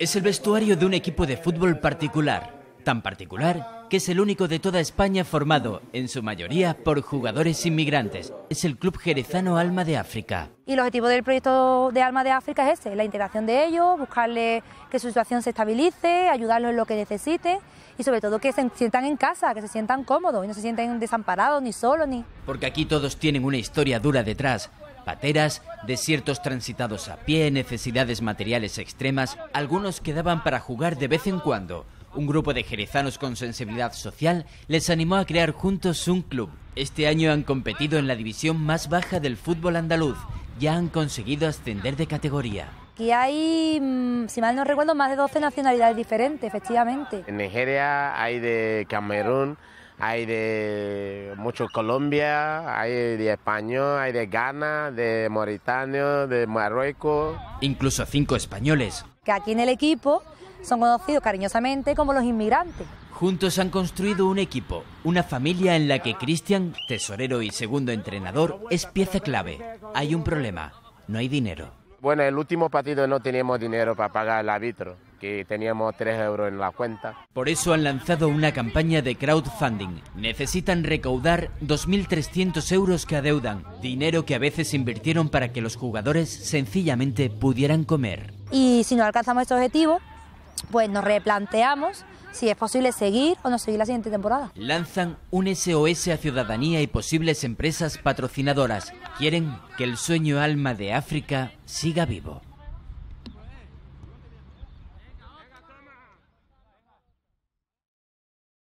Es el vestuario de un equipo de fútbol particular, tan particular que es el único de toda España formado, en su mayoría, por jugadores inmigrantes. Es el Club Jerezano Alma de África. Y el objetivo del proyecto de Alma de África es ese, la integración de ellos, buscarle que su situación se estabilice, ayudarlos en lo que necesiten y sobre todo que se sientan en casa, que se sientan cómodos y no se sienten desamparados ni solos ni... Porque aquí todos tienen una historia dura detrás, pateras, desiertos transitados a pie, necesidades materiales extremas, algunos quedaban para jugar de vez en cuando. Un grupo de jerezanos con sensibilidad social les animó a crear juntos un club. Este año han competido en la división más baja del fútbol andaluz. Ya han conseguido ascender de categoría. Que hay, mm, si mal no recuerdo, más de 12 nacionalidades diferentes, efectivamente. En Nigeria hay de Camerún, hay de mucho Colombia, hay de español, hay de Ghana, de Mauritania, de Marruecos. Incluso cinco españoles. Que aquí en el equipo son conocidos cariñosamente como los inmigrantes. Juntos han construido un equipo, una familia en la que Cristian, tesorero y segundo entrenador, es pieza clave. Hay un problema, no hay dinero. Bueno, el último partido no teníamos dinero para pagar al árbitro. ...y teníamos 3 euros en la cuenta. Por eso han lanzado una campaña de crowdfunding. Necesitan recaudar 2.300 euros que adeudan, dinero que a veces invirtieron para que los jugadores sencillamente pudieran comer. Y si no alcanzamos este objetivo, pues nos replanteamos si es posible seguir o no seguir la siguiente temporada. Lanzan un SOS a ciudadanía y posibles empresas patrocinadoras. Quieren que el sueño alma de África siga vivo.